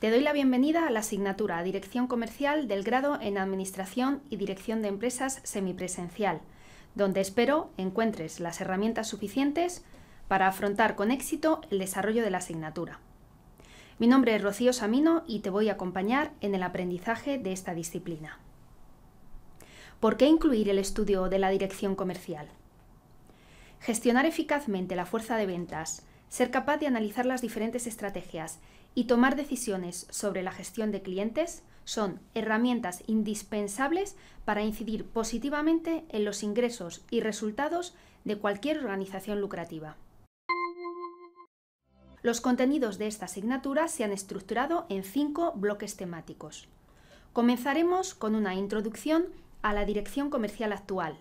Te doy la bienvenida a la asignatura Dirección Comercial del grado en Administración y Dirección de Empresas semipresencial, donde espero encuentres las herramientas suficientes para afrontar con éxito el desarrollo de la asignatura. Mi nombre es Rocío Samino y te voy a acompañar en el aprendizaje de esta disciplina. ¿Por qué incluir el estudio de la dirección comercial? Gestionar eficazmente la fuerza de ventas ser capaz de analizar las diferentes estrategias y tomar decisiones sobre la gestión de clientes son herramientas indispensables para incidir positivamente en los ingresos y resultados de cualquier organización lucrativa. Los contenidos de esta asignatura se han estructurado en cinco bloques temáticos. Comenzaremos con una introducción a la dirección comercial actual,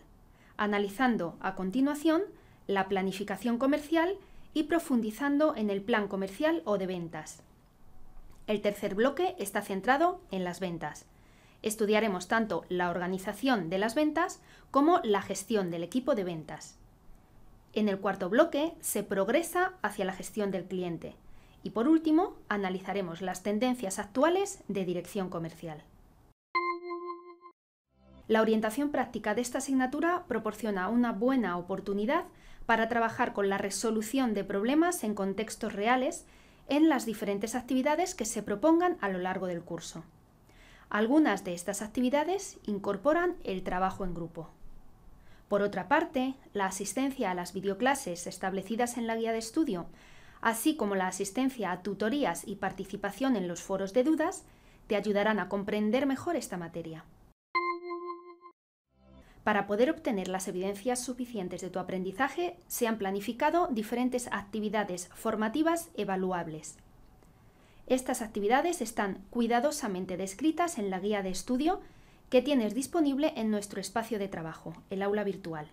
analizando a continuación la planificación comercial y profundizando en el plan comercial o de ventas. El tercer bloque está centrado en las ventas. Estudiaremos tanto la organización de las ventas como la gestión del equipo de ventas. En el cuarto bloque se progresa hacia la gestión del cliente. Y por último, analizaremos las tendencias actuales de dirección comercial. La orientación práctica de esta asignatura proporciona una buena oportunidad para trabajar con la resolución de problemas en contextos reales en las diferentes actividades que se propongan a lo largo del curso. Algunas de estas actividades incorporan el trabajo en grupo. Por otra parte, la asistencia a las videoclases establecidas en la guía de estudio, así como la asistencia a tutorías y participación en los foros de dudas, te ayudarán a comprender mejor esta materia. Para poder obtener las evidencias suficientes de tu aprendizaje, se han planificado diferentes actividades formativas evaluables. Estas actividades están cuidadosamente descritas en la guía de estudio que tienes disponible en nuestro espacio de trabajo, el aula virtual.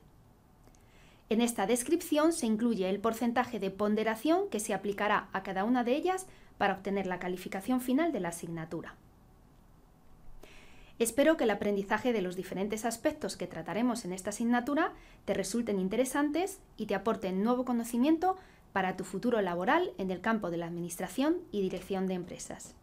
En esta descripción se incluye el porcentaje de ponderación que se aplicará a cada una de ellas para obtener la calificación final de la asignatura. Espero que el aprendizaje de los diferentes aspectos que trataremos en esta asignatura te resulten interesantes y te aporten nuevo conocimiento para tu futuro laboral en el campo de la administración y dirección de empresas.